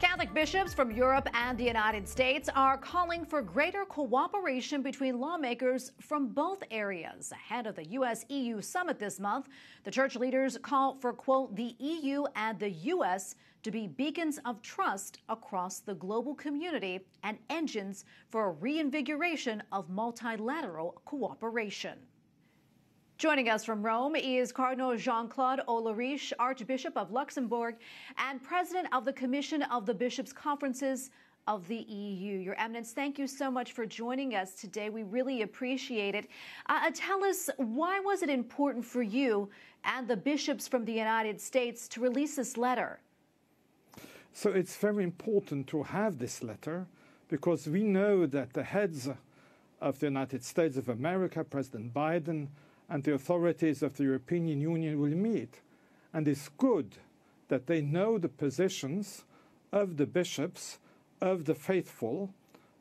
Catholic bishops from Europe and the United States are calling for greater cooperation between lawmakers from both areas. Ahead of the U.S. EU summit this month, the church leaders call for, quote, the EU and the U.S. to be beacons of trust across the global community and engines for a reinvigoration of multilateral cooperation. Joining us from Rome is Cardinal Jean Claude Olerich, Archbishop of Luxembourg and President of the Commission of the Bishops' Conferences of the EU. Your Eminence, thank you so much for joining us today. We really appreciate it. Uh, uh, tell us, why was it important for you and the bishops from the United States to release this letter? So it's very important to have this letter because we know that the heads of the United States of America, President Biden, and the authorities of the European Union will meet. And it's good that they know the positions of the bishops, of the faithful,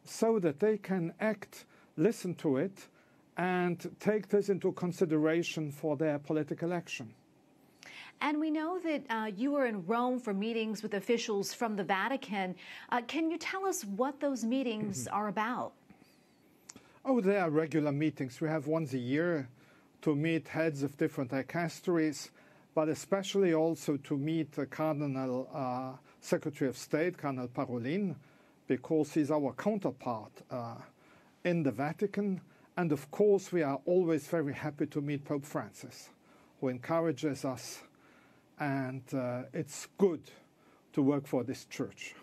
so that they can act, listen to it, and take this into consideration for their political action. And we know that uh, you were in Rome for meetings with officials from the Vatican. Uh, can you tell us what those meetings mm -hmm. are about? Oh, they are regular meetings. We have once a year to meet heads of different dicasteries, but especially also to meet the Cardinal uh, Secretary of State, Cardinal Parolin, because he's our counterpart uh, in the Vatican. And of course, we are always very happy to meet Pope Francis, who encourages us, and uh, it's good to work for this church.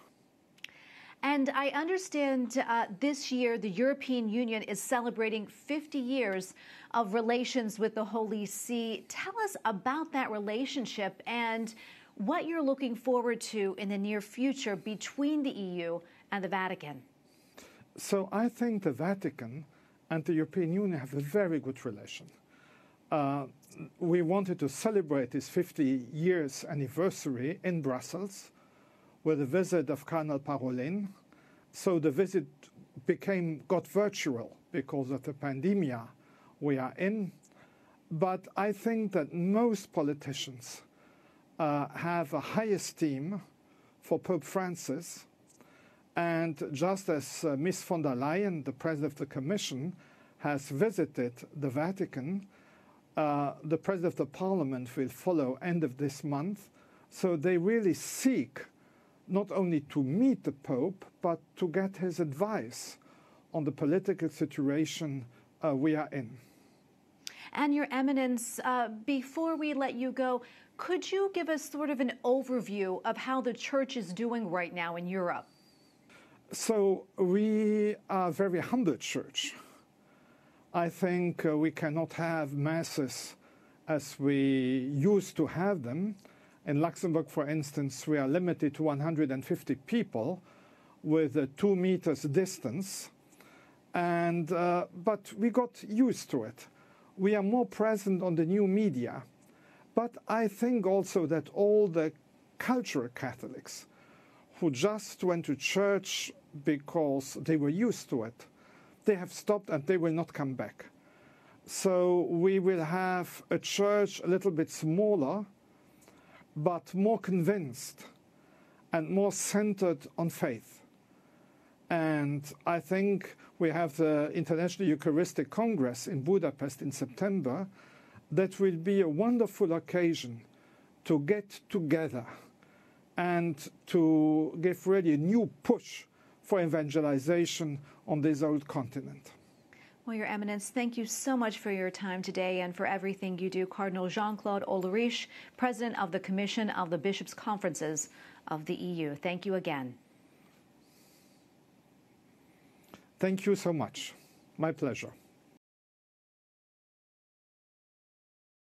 And I understand uh, this year the European Union is celebrating 50 years of relations with the Holy See. Tell us about that relationship and what you're looking forward to in the near future between the EU and the Vatican. So I think the Vatican and the European Union have a very good relation. Uh, we wanted to celebrate this 50 years anniversary in Brussels with the visit of Cardinal Parolin. So the visit became got virtual because of the pandemic we are in. But I think that most politicians uh, have a high esteem for Pope Francis. And just as uh, Miss von der Leyen, the president of the Commission, has visited the Vatican, uh, the president of the parliament will follow end of this month. So they really seek not only to meet the Pope, but to get his advice on the political situation uh, we are in. And Your Eminence, uh, before we let you go, could you give us sort of an overview of how the Church is doing right now in Europe? So, we are a very humble Church. I think uh, we cannot have masses as we used to have them in Luxembourg, for instance, we are limited to 150 people with a two meters distance. And, uh, but we got used to it. We are more present on the new media. But I think also that all the cultural Catholics who just went to church because they were used to it, they have stopped and they will not come back. So we will have a church a little bit smaller but more convinced and more centered on faith. And I think we have the International Eucharistic Congress in Budapest in September. That will be a wonderful occasion to get together and to give really a new push for evangelization on this old continent. Well, Your Eminence, thank you so much for your time today and for everything you do. Cardinal Jean Claude Olerich, President of the Commission of the Bishops' Conferences of the EU. Thank you again. Thank you so much. My pleasure.